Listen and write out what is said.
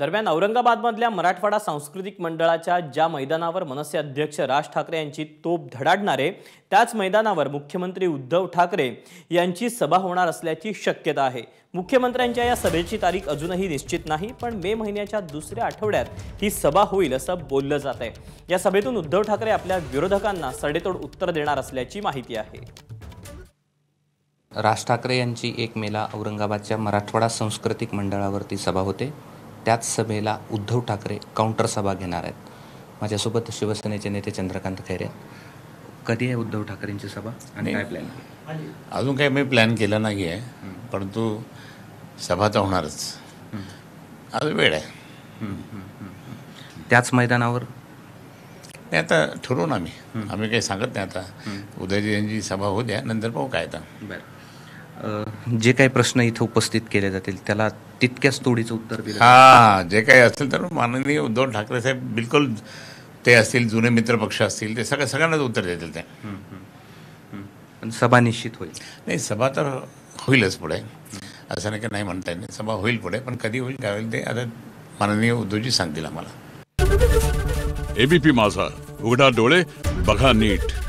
दरम्यान औरंगाबादमधल्या मराठवाडा सांस्कृतिक मंडळाच्या ज्या मैदानावर मनसे अध्यक्ष राज ठाकरे यांची तोप धडाडणारे त्याच मैदानावर मुख्यमंत्री उद्धव ठाकरे यांची सभा होणार असल्याची शक्यता आहे मुख्यमंत्र्यांच्या या सभेची तारीख अजूनही निश्चित नाही पण मे महिन्याच्या दुसऱ्या आठवड्यात ही सभा होईल असं बोललं जात आहे या सभेतून उद्धव ठाकरे आपल्या विरोधकांना सडेतोड उत्तर देणार असल्याची माहिती आहे राज ठाकरे यांची एक मेला औरंगाबादच्या मराठवाडा सांस्कृतिक मंडळावरती सभा होते त्याच सभेला उद्धव ठाकरे काउंटर सभा घेणार आहेत माझ्यासोबत शिवसेनेचे नेते चंद्रकांत खैरे कधी आहे उद्धव ठाकरेंची सभा आणि काय प्लॅन अजून काही मी प्लॅन केला नाही आहे परंतु सभा तर होणारच आज वेळ आहे त्याच मैदानावर नाही आता ठरवू ना आम्ही आम्ही काही सांगत नाही आता उदयजी यांची सभा होऊ द्या नंतर पाहू काय आता बरं जे काही प्रश्न इथे उपस्थित केले जातील त्याला तितक्याच तोडीचं उत्तर दिलं हा जे काही असेल तर माननीय उद्धव ठाकरे साहेब बिलकुल ते असतील जुने मित्र पक्ष असतील ते सगळ्या सगळ्यांनाच उत्तर देतील ते सभा निश्चित होईल नाही सभा तर होईलच पुढे असं नाही नाही म्हणता येईल सभा होईल पुढे पण कधी होईल काय होईल ते आता माननीय उद्धवजी सांगतील आम्हाला एबीपी माझा उघडा डोळे बघा नीट